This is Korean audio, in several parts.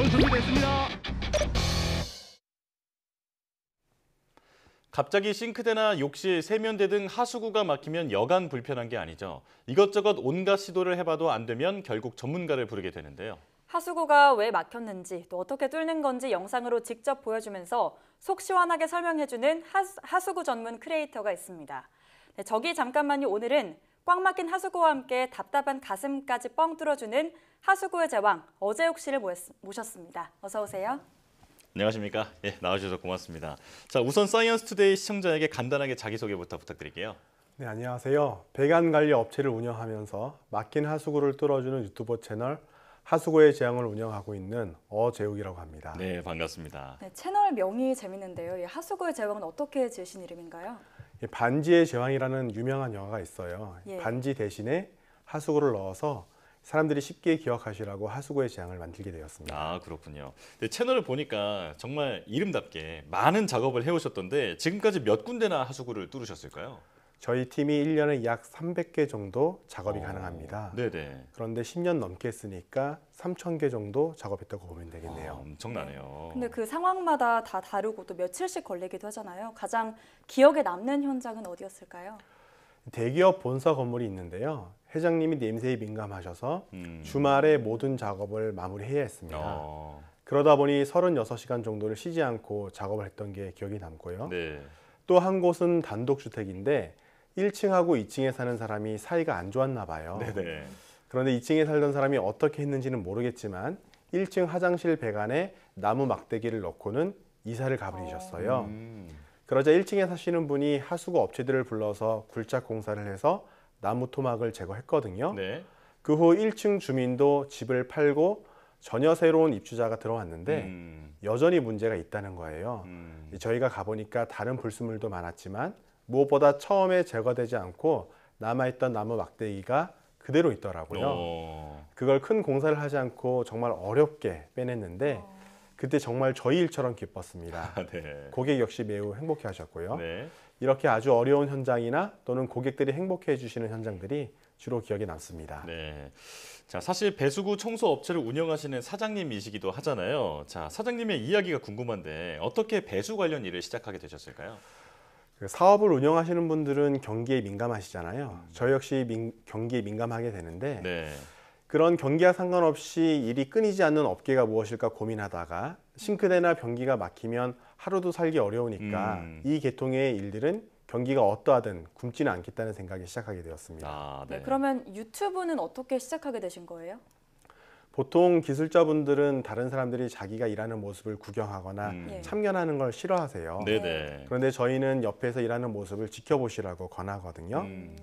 전 준비됐습니다. 갑자기 싱크대나 욕실, 세면대 등 하수구가 막히면 여간 불편한 게 아니죠. 이것저것 온갖 시도를 해봐도 안 되면 결국 전문가를 부르게 되는데요. 하수구가 왜 막혔는지 또 어떻게 뚫는 건지 영상으로 직접 보여주면서 속 시원하게 설명해주는 하수구 전문 크리에이터가 있습니다. 네, 저기 잠깐만요 오늘은 꽉 막힌 하수구와 함께 답답한 가슴까지 뻥 뚫어주는 하수구의 제왕 어제욱 씨를 모셨습니다. 어서 오세요. 안녕하십니까. 예, 나와주셔서 고맙습니다. 자, 우선 사이언스 투데이 시청자에게 간단하게 자기소개부터 부탁드릴게요. 네, 안녕하세요. 배관관리 업체를 운영하면서 막힌 하수구를 뚫어주는 유튜버 채널 하수구의 재앙을 운영하고 있는 어재욱이라고 합니다. 네, 반갑습니다. 네, 채널 명이 재밌는데요. 이 하수구의 재앙은 어떻게 지으신 이름인가요? 예, 반지의 제왕이라는 유명한 영화가 있어요. 예. 반지 대신에 하수구를 넣어서 사람들이 쉽게 기억하시라고 하수구의 제왕을 만들게 되었습니다. 아 그렇군요. 네, 채널을 보니까 정말 이름답게 많은 작업을 해오셨던데 지금까지 몇 군데나 하수구를 뚫으셨을까요? 저희 팀이 1년에 약 300개 정도 작업이 오, 어. 가능합니다. 네네. 그런데 10년 넘게 했으니까 3,000개 정도 작업했다고 보면 되겠네요. 와, 아, 엄청나네요. 근데 그 상황마다 다 다르고 또 며칠씩 걸리기도 하잖아요. 가장 기억에 남는 현장은 어디였을까요? 대기업 본사 건물이 있는데요. 회장님이 냄새에 민감하셔서 음. 주말에 모든 작업을 마무리해야 했습니다. 어. 그러다 보니 36시간 정도를 쉬지 않고 작업을 했던 게 기억이 남고요. 네. 또한 곳은 단독주택인데 1층하고 2층에 사는 사람이 사이가 안 좋았나 봐요. 네네. 그런데 2층에 살던 사람이 어떻게 했는지는 모르겠지만 1층 화장실 배관에 나무 막대기를 넣고는 이사를 가버리셨어요. 음. 그러자 1층에 사시는 분이 하수구 업체들을 불러서 굴착 공사를 해서 나무 토막을 제거했거든요. 네. 그후 1층 주민도 집을 팔고 전혀 새로운 입주자가 들어왔는데 음. 여전히 문제가 있다는 거예요. 음. 저희가 가보니까 다른 불순물도 많았지만 무엇보다 처음에 제거되지 않고 남아있던 나무 막대기가 그대로 있더라고요. 어. 그걸 큰 공사를 하지 않고 정말 어렵게 빼냈는데 어. 그때 정말 저희 일처럼 기뻤습니다. 아, 네. 고객 역시 매우 행복해 하셨고요. 네. 이렇게 아주 어려운 현장이나 또는 고객들이 행복해 해주시는 현장들이 주로 기억에 남습니다. 네. 자, 사실 배수구 청소 업체를 운영하시는 사장님이시기도 하잖아요. 자, 사장님의 이야기가 궁금한데 어떻게 배수 관련 일을 시작하게 되셨을까요? 그 사업을 운영하시는 분들은 경기에 민감하시잖아요. 저 역시 민, 경기에 민감하게 되는데 네. 그런 경기와 상관없이 일이 끊이지 않는 업계가 무엇일까 고민하다가 싱크대나 변기가 막히면 하루도 살기 어려우니까 음. 이 계통의 일들은 경기가 어떠하든 굶지는 않겠다는 생각이 시작하게 되었습니다. 아, 네. 네, 그러면 유튜브는 어떻게 시작하게 되신 거예요? 보통 기술자분들은 다른 사람들이 자기가 일하는 모습을 구경하거나 음. 예. 참견하는 걸 싫어하세요. 네네. 네. 네. 그런데 저희는 옆에서 일하는 모습을 지켜보시라고 권하거든요. 음.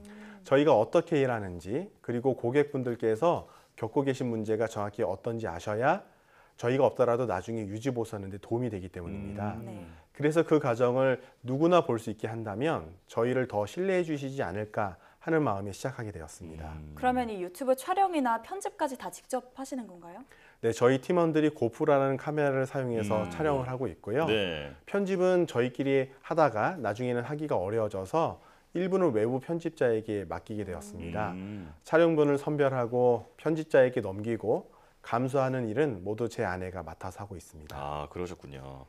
저희가 어떻게 일하는지 그리고 고객분들께서 겪고 계신 문제가 정확히 어떤지 아셔야 저희가 없더라도 나중에 유지 보수하는데 도움이 되기 때문입니다. 음. 네. 그래서 그 과정을 누구나 볼 수 있게 한다면 저희를 더 신뢰해 주시지 않을까 하는 마음이 시작하게 되었습니다. 음. 그러면 이 유튜브 촬영이나 편집까지 다 직접 하시는 건가요? 네, 저희 팀원들이 고프라는 카메라를 사용해서 음. 촬영을 하고 있고요. 네. 편집은 저희끼리 하다가 나중에는 하기가 어려워져서 일부는 외부 편집자에게 맡기게 되었습니다. 음. 촬영분을 선별하고 편집자에게 넘기고 감수하는 일은 모두 제 아내가 맡아서 하고 있습니다. 아, 그러셨군요.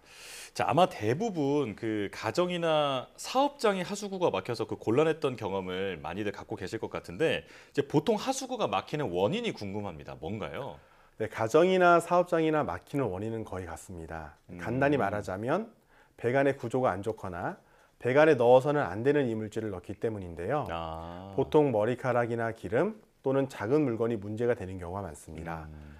자, 아마 대부분 그 가정이나 사업장에 하수구가 막혀서 그 곤란했던 경험을 많이들 갖고 계실 것 같은데 이제 보통 하수구가 막히는 원인이 궁금합니다. 뭔가요? 네, 가정이나 사업장이나 막히는 원인은 거의 같습니다. 음. 간단히 말하자면 배관의 구조가 안 좋거나 배관에 넣어서는 안 되는 이물질을 넣기 때문인데요. 아. 보통 머리카락이나 기름 또는 작은 물건이 문제가 되는 경우가 많습니다. 음.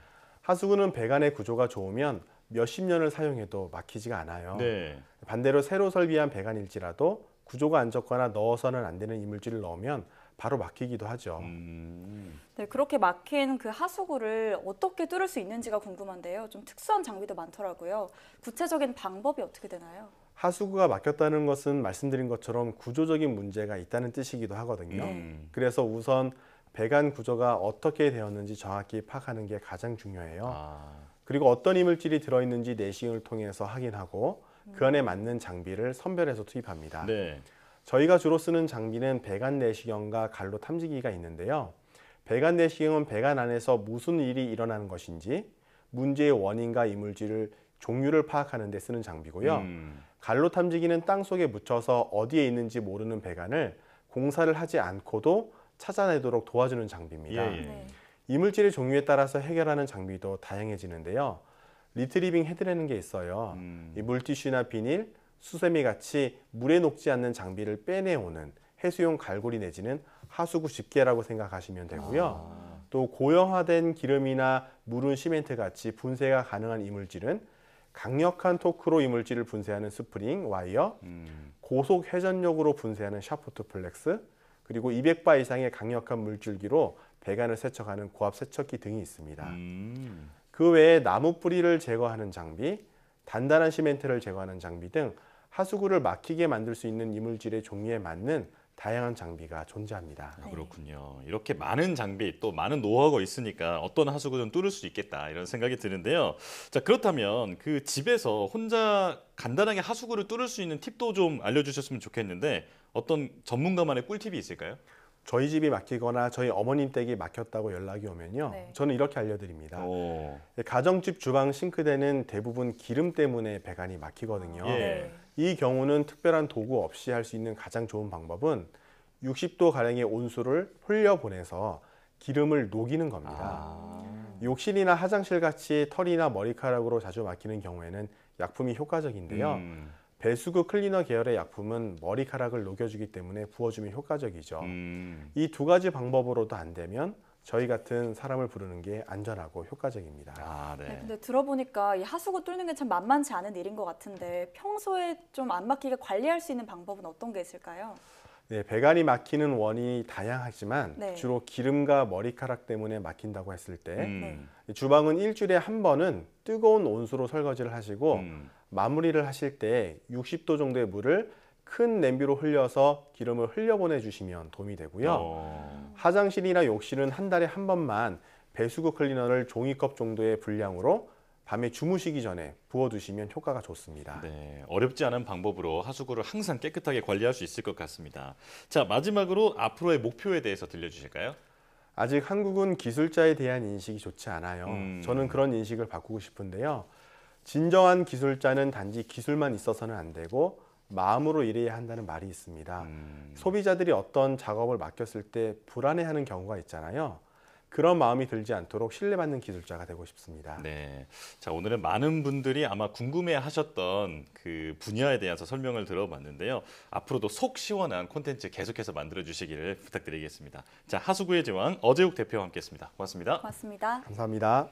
하수구는 배관의 구조가 좋으면 몇 십 년을 사용해도 막히지가 않아요. 네. 반대로 새로 설비한 배관일지라도 구조가 안 좋거나 넣어서는 안 되는 이물질을 넣으면 바로 막히기도 하죠. 음... 네, 그렇게 막힌 그 하수구를 어떻게 뚫을 수 있는지가 궁금한데요. 좀 특수한 장비도 많더라고요. 구체적인 방법이 어떻게 되나요? 하수구가 막혔다는 것은 말씀드린 것처럼 구조적인 문제가 있다는 뜻이기도 하거든요. 네. 음... 그래서 우선 배관 구조가 어떻게 되었는지 정확히 파악하는 게 가장 중요해요. 아. 그리고 어떤 이물질이 들어있는지 내시경을 통해서 확인하고 음. 그 안에 맞는 장비를 선별해서 투입합니다. 네. 저희가 주로 쓰는 장비는 배관 내시경과 갈로 탐지기가 있는데요. 배관 내시경은 배관 안에서 무슨 일이 일어나는 것인지 문제의 원인과 이물질을 종류를 파악하는 데 쓰는 장비고요. 음. 갈로 탐지기는 땅 속에 묻혀서 어디에 있는지 모르는 배관을 공사를 하지 않고도 찾아내도록 도와주는 장비입니다. 예, 예. 네. 이물질의 종류에 따라서 해결하는 장비도 다양해지는데요. 리트리빙 해드리는게 있어요. 음. 이 물티슈나 비닐, 수세미 같이 물에 녹지 않는 장비를 빼내오는 해수용 갈고리 내지는 하수구 집게라고 생각하시면 되고요. 아. 또 고형화된 기름이나 물은 시멘트 같이 분쇄가 가능한 이물질은 강력한 토크로 이물질을 분쇄하는 스프링, 와이어, 음. 고속 회전력으로 분쇄하는 샤프트 플렉스, 그리고 200바 이상의 강력한 물줄기로 배관을 세척하는 고압 세척기 등이 있습니다. 음. 그 외에 나무 뿌리를 제거하는 장비, 단단한 시멘트를 제거하는 장비 등 하수구를 막히게 만들 수 있는 이물질의 종류에 맞는 다양한 장비가 존재합니다. 아, 네. 그렇군요. 이렇게 많은 장비 또 많은 노하우가 있으니까 어떤 하수구든 뚫을 수 있겠다 이런 생각이 드는데요. 자 그렇다면 그 집에서 혼자 간단하게 하수구를 뚫을 수 있는 팁도 좀 알려주셨으면 좋겠는데 어떤 전문가만의 꿀팁이 있을까요? 저희 집이 막히거나 저희 어머님 댁이 막혔다고 연락이 오면요. 네. 저는 이렇게 알려드립니다. 오. 예, 가정집 주방 싱크대는 대부분 기름 때문에 배관이 막히거든요. 예. 이 경우는 특별한 도구 없이 할 수 있는 가장 좋은 방법은 60도 가량의 온수를 흘려 보내서 기름을 녹이는 겁니다. 아. 욕실이나 화장실 같이 털이나 머리카락으로 자주 막히는 경우에는 약품이 효과적인데요. 음. 배수구 클리너 계열의 약품은 머리카락을 녹여주기 때문에 부어주면 효과적이죠. 음. 이두 가지 방법으로도 안 되면 저희 같은 사람을 부르는 게 안전하고 효과적입니다. 아, 네. 네, 근데 들어보니까 이 하수구 뚫는 게 참 만만치 않은 일인 것 같은데 평소에 좀 안 막히게 관리할 수 있는 방법은 어떤 게 있을까요? 네, 배관이 막히는 원인이 다양하지만 네. 주로 기름과 머리카락 때문에 막힌다고 했을 때 음. 네. 주방은 일주일에 한 번은 뜨거운 온수로 설거지를 하시고 음. 마무리를 하실 때 60도 정도의 물을 큰 냄비로 흘려서 기름을 흘려보내 주시면 도움이 되고요. 어. 화장실이나 욕실은 한 달에 한 번만 배수구 클리너를 종이컵 정도의 분량으로 밤에 주무시기 전에 부어두시면 효과가 좋습니다. 네, 어렵지 않은 방법으로 하수구를 항상 깨끗하게 관리할 수 있을 것 같습니다. 자, 마지막으로 앞으로의 목표에 대해서 들려주실까요? 아직 한국은 기술자에 대한 인식이 좋지 않아요. 음. 저는 그런 인식을 바꾸고 싶은데요. 진정한 기술자는 단지 기술만 있어서는 안 되고 마음으로 일해야 한다는 말이 있습니다. 음. 소비자들이 어떤 작업을 맡겼을 때 불안해하는 경우가 있잖아요. 그런 마음이 들지 않도록 신뢰받는 기술자가 되고 싶습니다. 네. 자, 오늘은 많은 분들이 아마 궁금해 하셨던 그 분야에 대해서 설명을 들어봤는데요. 앞으로도 속 시원한 콘텐츠 계속해서 만들어 주시기를 부탁드리겠습니다. 자, 하수구의 제왕 어재욱 대표와 함께 했습니다. 고맙습니다. 고맙습니다. 감사합니다.